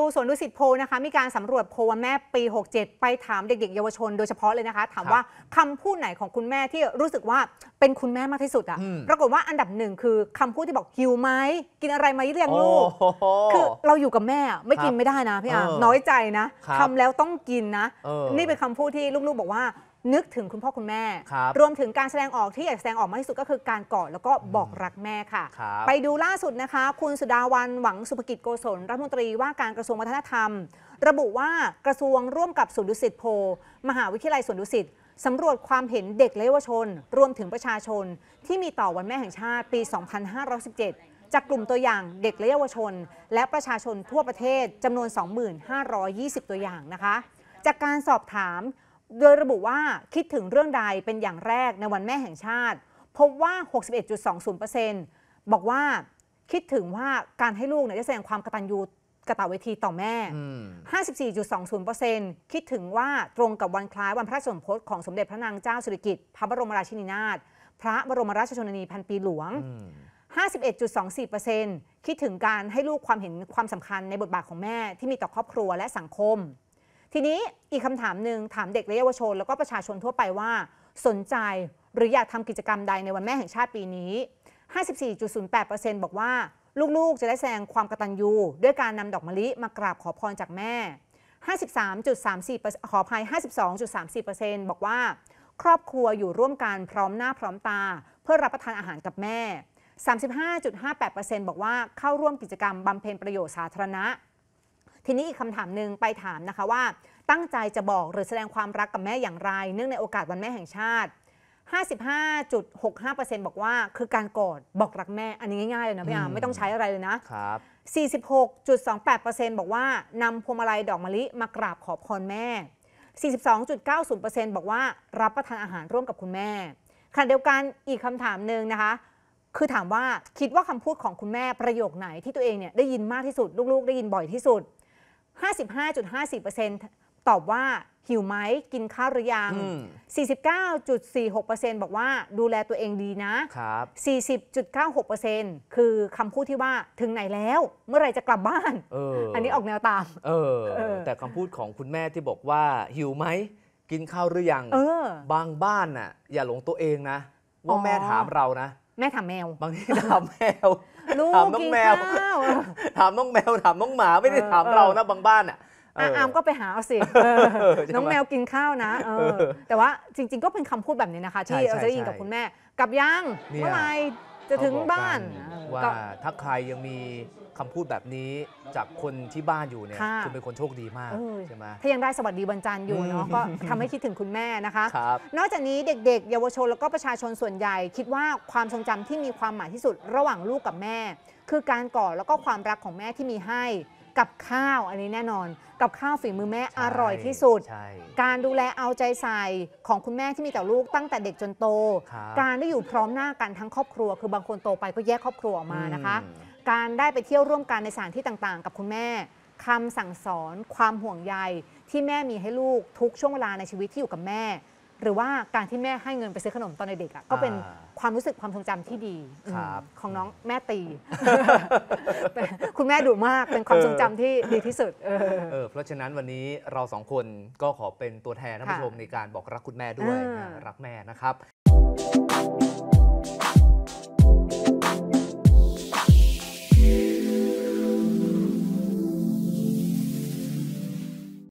ดูสวนดุสิตโพนะคะ มีการสำรวจโพวันแม่ปี 67 ไปถามเด็กๆเยาวชน โดยเฉพาะเลยนะคะ ถามว่าคำพูดไหนของคุณแม่ที่รู้สึกว่าเป็นคุณแม่มากที่สุดอะ่ะปรากฏว่าอันดับหนึ่งคือ คำพูดที่บอก หิวไหมกินอะไรมาเรียงลูก คือเราอยู่กับแม่ไม่กินไม่ได้นะพี่อ่ะน้อยใจนะทำแล้วต้องกินนะ นี่เป็นคำพูดที่ลูกๆบอกว่านึกถึงคุณพ่อคุณแม่ รวมถึงการแสดงออกที่อยากแสดงออกมากที่สุดก็คือ การกอดแล้วก็บอกรักแม่ค่ะ ไปดูล่าสุดนะคะ คุณสุดาวันหวังสุภกิจโกศลรัฐมนตรีว่าการกระทรวงวัฒนธรรม ระบุว่ากระทรวงร่วมกับสุนดุสิตโพมหาวิทยาลัยสุนดุสิตสำรวจความเห็นเด็กและเยาวชน รวมถึงประชาชนที่มีต่อวันแม่แห่งชาติปี 2517 จากกลุ่มตัวอย่างเด็กและเยาวชน และประชาชนทั่วประเทศจำนวน 2520 ตัวอย่างนะคะจากการสอบถามโดยระบุว่าคิดถึงเรื่องใดเป็นอย่างแรกในวันแม่แห่งชาติ พบว่า 61.20%บอกว่าคิดถึงว่าการให้ลูกเนี่ยจะแสดงความกตัญญูกระตาเวทีต่อแม่ 54.20%คิดถึงว่าตรงกับวันคล้ายวันพระสมโพธิของสมเด็จพระนางเจ้าสุริกิติ์พระบรมราชินีนาถพระบรมราชชนนีพันปีหลวง 51.24%คิดถึงการให้ลูกความเห็นความสำคัญในบทบาทของแม่ที่มีต่อครอบครัวและสังคมทีนี้อีกคำถามหนึ่งถามเด็กและเยาวชนแล้วก็ประชาชนทั่วไปว่า สนใจหรืออยากทำกิจกรรมใดในวันแม่แห่งชาติปีนี้ 54.08%บอกว่า ลูกๆจะได้แสดงความกตัญญูด้วยการนำดอกมะลิมากราบขอพรจากแม่ 53.34%ขออภัย 52.34%บอกว่า ครอบครัวอยู่ร่วมกันพร้อมหน้าพร้อมตา เพื่อรับประทานอาหารกับแม่ 35.58%บอกว่าเข้าร่วมกิจกรรมบำเพ็ญประโยชน์สาธารณะทีนี้อีกคำถามหนึ่งไปถามนะคะว่า ตั้งใจจะบอกหรือแสดงความรักกับแม่อย่างไร เนื่องในโอกาสวันแม่แห่งชาติ 55.65%บอกว่าคือการกอดบอกรักแม่อันนี้ง่ายๆ เลยนะพี่อามไม่ต้องใช้อะไรเลยนะครับ46.28%บอกว่านำพวงมาลัยดอกมะลิมากราบขอพรแม่ 42.90%บอกว่ารับประทานอาหารร่วมกับคุณแม่ขณะเดียวกันอีกคำถามหนึ่งนะคะคือถามว่าคิดว่าคำพูดของคุณแม่ประโยคไหนที่ตัวเองเนี่ยได้ยินมากที่สุดลูกๆ ได้ยินบ่อยที่สุด5 5 5 0ตอบว่าหิวไหมกินข้าวหรือยัง 49.46%บอกว่าดูแลตัวเองดีนะครับ40.96%คือคำพูดที่ว่าถึงไหนแล้ว เมื่อไรจะกลับบ้านอออันนี้ออกแนวตาม เออแต่คำพูดของคุณแม่ที่บอกว่าหิวไหมกินข้าวหรือยังออบางบ้านน่ะอย่าหลงตัวเองนะว่าแม่ถามเรานะแม่ถามแมวบางทีถามแมวลูกถามน้องแมวถามน้องแมวถามน้องหมาไม่ได้ถามเรานะบางบ้านอ่ะอ้ามก็ไปหาเอาสิน้องแมวกินข้าวนะเออ แต่ว่า จริง ๆก็เป็นคำพูดแบบนี้นะคะที่เราจะได้ยินกับคุณแม่กับยังเมื่อไหร่จะถึงบ้านว่าถ้าใครยังมีคำพูดแบบนี้จากคนที่บ้านอยู่เนี่ยคุณเป็นคนโชคดีมากใช่ไหมถ้ายังได้สวัสดีบรรจัน์อยู่เนาะก็ทำให้คิดถึงคุณแม่นะคะคนอกจากนี้เด็กๆ เยาวชนแล้วก็ประชาชนส่วนใหญ่ คิดว่าความทรงจำที่มีความหมายที่สุดระหว่างลูกกับแม่ คือการกอดแล้วก็ความรักของแม่ที่มีให้กับข้าวอันนี้แน่นอน กับข้าวฝีมือแม่อร่อยที่สุดการดูแลเอาใจใส่ของคุณแม่ที่มีแต่ลูกตั้งแต่เด็กจนโต การได้อยู่พร้อมหน้ากันทั้งครอบครัวคือบางคนโตไปก็แยกครอบครัวออกมานะคะ การได้ไปเที่ยวร่วมกันในสถานที่ต่างๆ กับคุณแม่คำสั่งสอนความห่วงใยที่แม่มีให้ลูกทุกช่วงเวลาในชีวิตที่อยู่กับแม่หรือว่าการที่แม่ให้เงินไปซื้อขนมตอนเด็กๆอะก็เป็นความรู้สึกความทรงจำที่ดีอของน้องแม่ตี คุณแม่ดุมากเป็นความทรงจำที่ดีที่สุดเออเออ เพราะฉะนั้นวันนี้เราสองคนก็ขอเป็นตัวแทนท่านผู้ชมในการบอกรักคุณแม่ด้วยรักแม่นะครับ